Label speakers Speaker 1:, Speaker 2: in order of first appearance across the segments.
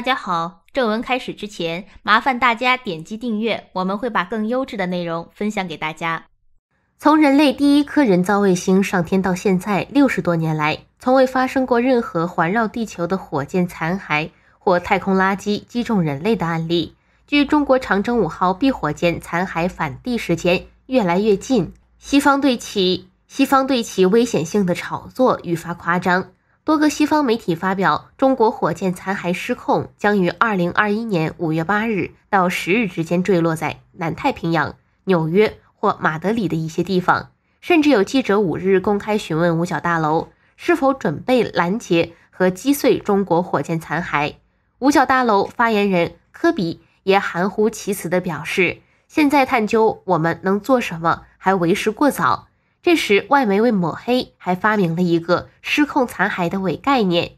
Speaker 1: 大家好，正文开始之前，麻烦大家点击订阅，我们会把更优质的内容分享给大家。从人类第一颗人造卫星上天到现在六十多年来，从未发生过任何环绕地球的火箭残骸或太空垃圾击中人类的案例。距中国长征五号 B 火箭残骸返地时间越来越近，西方对其西方对其危险性的炒作愈发夸张。多个西方媒体发表，中国火箭残骸失控，将于二零二一年五月八日到十日之间坠落在南太平洋、纽约或马德里的一些地方。甚至有记者五日公开询问五角大楼是否准备拦截和击碎中国火箭残骸。五角大楼发言人科比也含糊其辞地表示：“现在探究我们能做什么，还为时过早。”这时，外媒为抹黑还发明了一个失控残骸的伪概念。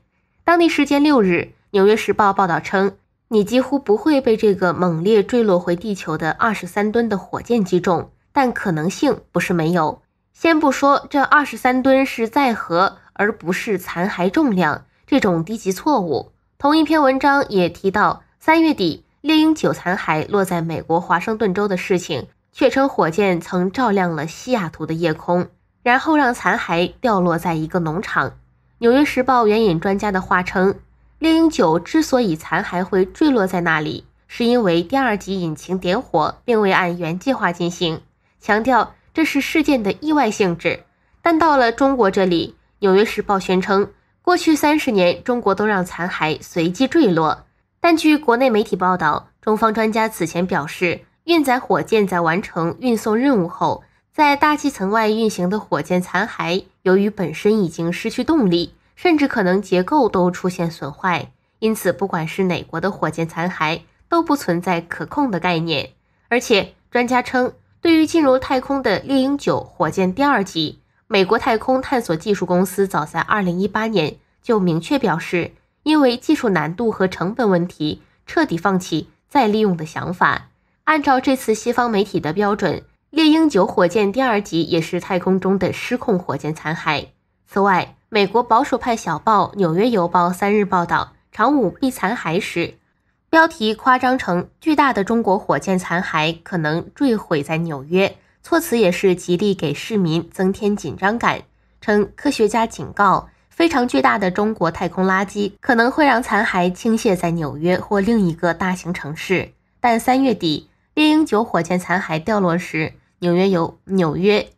Speaker 1: 当地时间六日，《纽约时报》报道称：“你几乎不会被这个猛烈坠落回地球的二十三吨的火箭击中，但可能性不是没有。”先不说这二十三吨是载荷而不是残骸重量，这种低级错误。同一篇文章也提到，三月底猎鹰九残骸落在美国华盛顿州的事情。却称火箭曾照亮了西雅图的夜空，然后让残骸掉落在一个农场。《纽约时报》援引专家的话称，猎鹰九之所以残骸会坠落在那里，是因为第二级引擎点火并未按原计划进行，强调这是事件的意外性质。但到了中国这里，《纽约时报》宣称，过去三十年中国都让残骸随机坠落。但据国内媒体报道，中方专家此前表示。运载火箭在完成运送任务后，在大气层外运行的火箭残骸，由于本身已经失去动力，甚至可能结构都出现损坏，因此，不管是哪国的火箭残骸，都不存在可控的概念。而且，专家称，对于进入太空的猎鹰九火箭第二级，美国太空探索技术公司早在二零一八年就明确表示，因为技术难度和成本问题，彻底放弃再利用的想法。按照这次西方媒体的标准，猎鹰九火箭第二级也是太空中的失控火箭残骸。此外，美国保守派小报《纽约邮报》三日报道长五 B 残骸时，标题夸张成巨大的中国火箭残骸可能坠毁在纽约，措辞也是极力给市民增添紧张感，称科学家警告非常巨大的中国太空垃圾可能会让残骸倾泻在纽约或另一个大型城市，但三月底。猎鹰九火箭残骸掉落时，纽约邮纽约，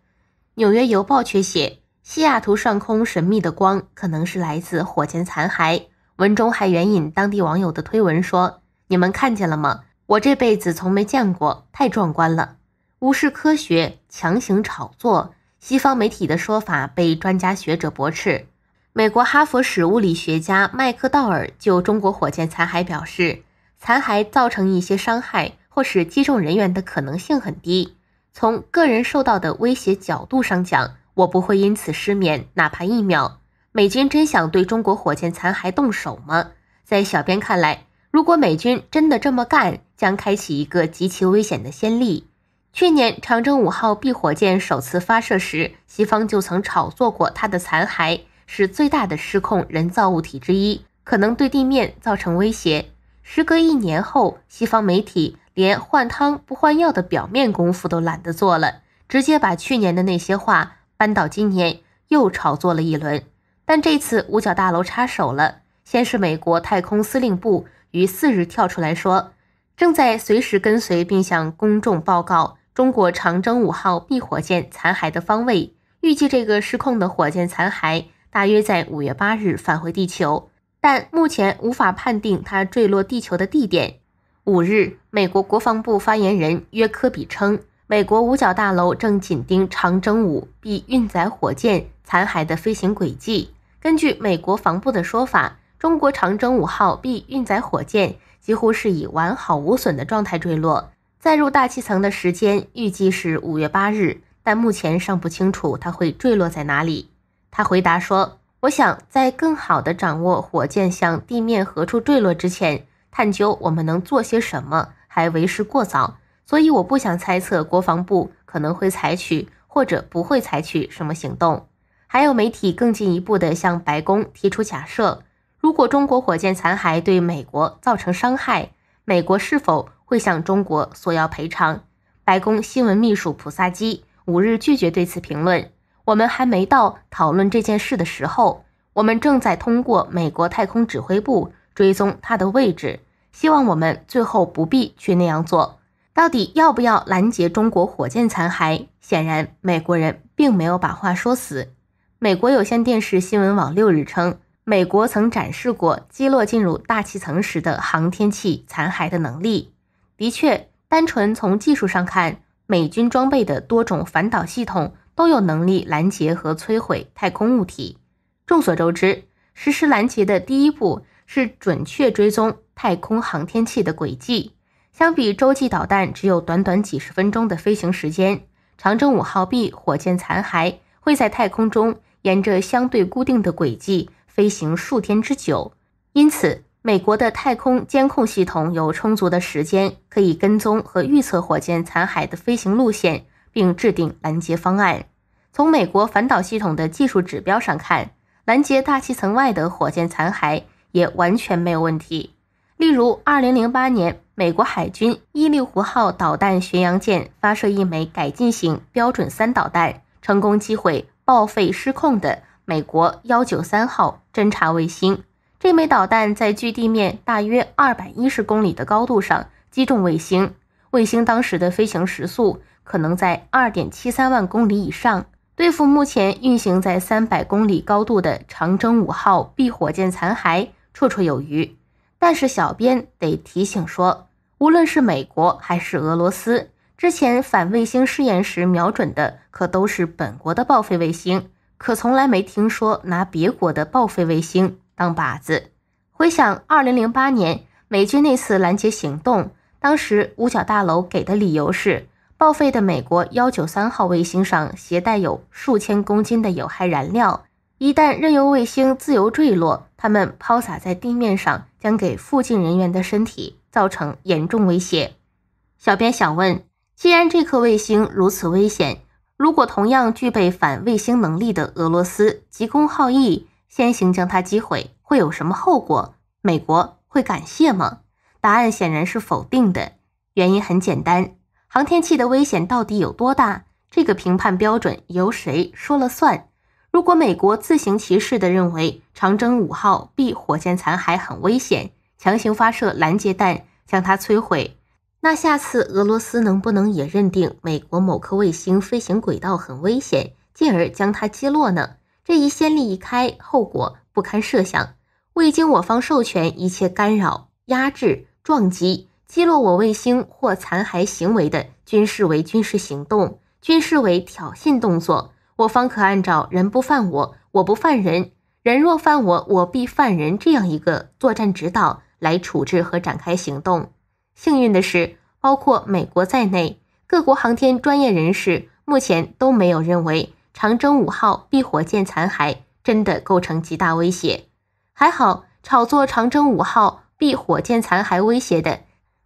Speaker 1: 纽约邮报却写：“西雅图上空神秘的光可能是来自火箭残骸。”文中还援引当地网友的推文说：“你们看见了吗？我这辈子从没见过，太壮观了！”无视科学，强行炒作，西方媒体的说法被专家学者驳斥。美国哈佛史物理学家麦克道尔就中国火箭残骸表示：“残骸造成一些伤害。”或是击中人员的可能性很低。从个人受到的威胁角度上讲，我不会因此失眠哪怕一秒。美军真想对中国火箭残骸动手吗？在小编看来，如果美军真的这么干，将开启一个极其危险的先例。去年长征五号 B 火箭首次发射时，西方就曾炒作过它的残骸是最大的失控人造物体之一，可能对地面造成威胁。时隔一年后，西方媒体。连换汤不换药的表面功夫都懒得做了，直接把去年的那些话搬到今年又炒作了一轮。但这次五角大楼插手了，先是美国太空司令部于四日跳出来说，正在随时跟随并向公众报告中国长征五号 B 火箭残骸的方位，预计这个失控的火箭残骸大约在五月八日返回地球，但目前无法判定它坠落地球的地点。五日，美国国防部发言人约科比称，美国五角大楼正紧盯长征五 B 运载火箭残骸的飞行轨迹。根据美国防部的说法，中国长征五号 B 运载火箭几乎是以完好无损的状态坠落，载入大气层的时间预计是五月八日，但目前尚不清楚它会坠落在哪里。他回答说：“我想在更好地掌握火箭向地面何处坠落之前。”探究我们能做些什么还为时过早，所以我不想猜测国防部可能会采取或者不会采取什么行动。还有媒体更进一步的向白宫提出假设：如果中国火箭残骸对美国造成伤害，美国是否会向中国索要赔偿？白宫新闻秘书普萨基五日拒绝对此评论。我们还没到讨论这件事的时候，我们正在通过美国太空指挥部。追踪它的位置，希望我们最后不必去那样做。到底要不要拦截中国火箭残骸？显然，美国人并没有把话说死。美国有线电视新闻网六日称，美国曾展示过击落进入大气层时的航天器残骸的能力。的确，单纯从技术上看，美军装备的多种反导系统都有能力拦截和摧毁太空物体。众所周知，实施拦截的第一步。是准确追踪太空航天器的轨迹。相比洲际导弹只有短短几十分钟的飞行时间，长征五号 B 火箭残骸会在太空中沿着相对固定的轨迹飞行数天之久。因此，美国的太空监控系统有充足的时间可以跟踪和预测火箭残骸的飞行路线，并制定拦截方案。从美国反导系统的技术指标上看，拦截大气层外的火箭残骸。也完全没有问题。例如，二零零八年，美国海军伊利湖号导弹巡洋舰发射一枚改进型标准三导弹，成功击毁报废失控的美国幺九三号侦察卫星。这枚导弹在距地面大约二百一十公里的高度上击中卫星，卫星当时的飞行时速可能在二点七三万公里以上。对付目前运行在三百公里高度的长征五号 B 火箭残骸。绰绰有余，但是小编得提醒说，无论是美国还是俄罗斯，之前反卫星试验时瞄准的可都是本国的报废卫星，可从来没听说拿别国的报废卫星当靶子。回想二零零八年美军那次拦截行动，当时五角大楼给的理由是，报废的美国幺九三号卫星上携带有数千公斤的有害燃料，一旦任由卫星自由坠落。他们抛洒在地面上，将给附近人员的身体造成严重威胁。小编想问，既然这颗卫星如此危险，如果同样具备反卫星能力的俄罗斯急功好义先行将它击毁，会有什么后果？美国会感谢吗？答案显然是否定的。原因很简单，航天器的危险到底有多大？这个评判标准由谁说了算？如果美国自行其是地认为长征五号 B 火箭残骸很危险，强行发射拦截弹将它摧毁，那下次俄罗斯能不能也认定美国某颗卫星飞行轨道很危险，进而将它击落呢？这一先例一开，后果不堪设想。未经我方授权，一切干扰、压制、撞击、击落我卫星或残骸行为的，均视为军事行动，均视为挑衅动作。我方可按照“人不犯我，我不犯人；人若犯我，我必犯人”这样一个作战指导来处置和展开行动。幸运的是，包括美国在内，各国航天专业人士目前都没有认为长征五号 B 火箭残骸真的构成极大威胁。还好，炒作长征五号 B 火箭残骸威胁的，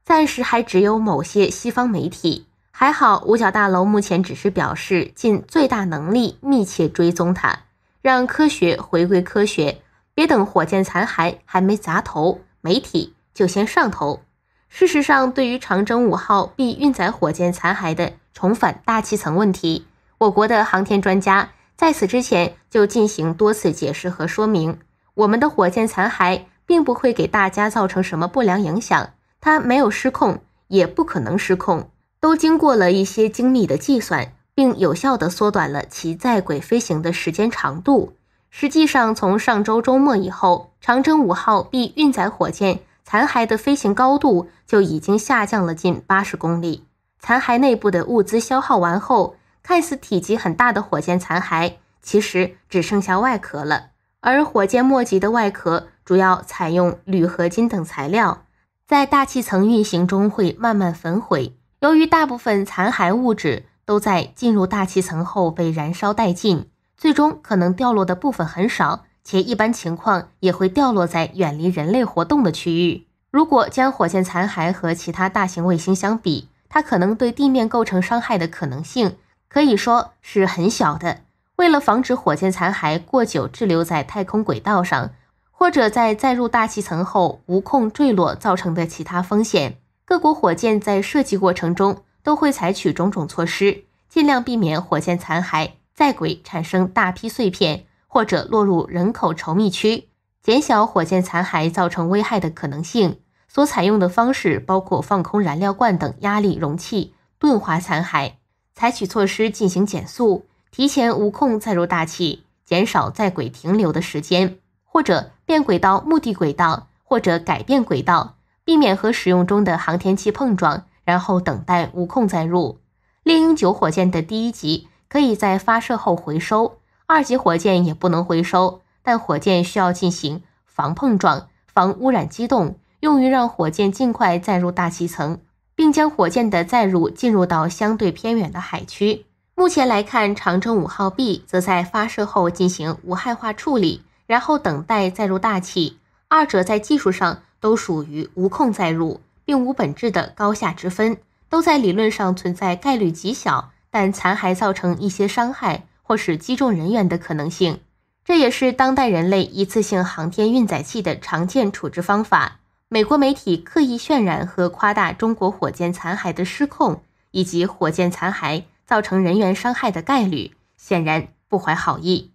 Speaker 1: 暂时还只有某些西方媒体。还好，五角大楼目前只是表示尽最大能力密切追踪它，让科学回归科学，别等火箭残骸还没砸头，媒体就先上头。事实上，对于长征五号 B 运载火箭残骸的重返大气层问题，我国的航天专家在此之前就进行多次解释和说明，我们的火箭残骸并不会给大家造成什么不良影响，它没有失控，也不可能失控。都经过了一些精密的计算，并有效地缩短了其在轨飞行的时间长度。实际上，从上周周末以后，长征五号 B 运载火箭残骸的飞行高度就已经下降了近八十公里。残骸内部的物资消耗完后，看似体积很大的火箭残骸，其实只剩下外壳了。而火箭末级的外壳主要采用铝合金等材料，在大气层运行中会慢慢焚毁。由于大部分残骸物质都在进入大气层后被燃烧殆尽，最终可能掉落的部分很少，且一般情况也会掉落在远离人类活动的区域。如果将火箭残骸和其他大型卫星相比，它可能对地面构成伤害的可能性可以说是很小的。为了防止火箭残骸过久滞留在太空轨道上，或者在载入大气层后无控坠落造成的其他风险。各国火箭在设计过程中都会采取种种措施，尽量避免火箭残骸在轨产生大批碎片，或者落入人口稠密区，减小火箭残骸造成危害的可能性。所采用的方式包括放空燃料罐等压力容器、钝化残骸、采取措施进行减速、提前无控载入大气、减少在轨停留的时间，或者变轨道、目的轨道，或者改变轨道。避免和使用中的航天器碰撞，然后等待无控载入。猎鹰九火箭的第一级可以在发射后回收，二级火箭也不能回收，但火箭需要进行防碰撞、防污染机动，用于让火箭尽快载入大气层，并将火箭的载入进入到相对偏远的海区。目前来看，长征五号 B 则在发射后进行无害化处理，然后等待载入大气。二者在技术上。都属于无控载入，并无本质的高下之分，都在理论上存在概率极小，但残骸造成一些伤害或是击中人员的可能性。这也是当代人类一次性航天运载器的常见处置方法。美国媒体刻意渲染和夸大中国火箭残骸的失控，以及火箭残骸造成人员伤害的概率，显然不怀好意。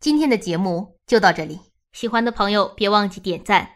Speaker 1: 今天的节目就到这里，喜欢的朋友别忘记点赞。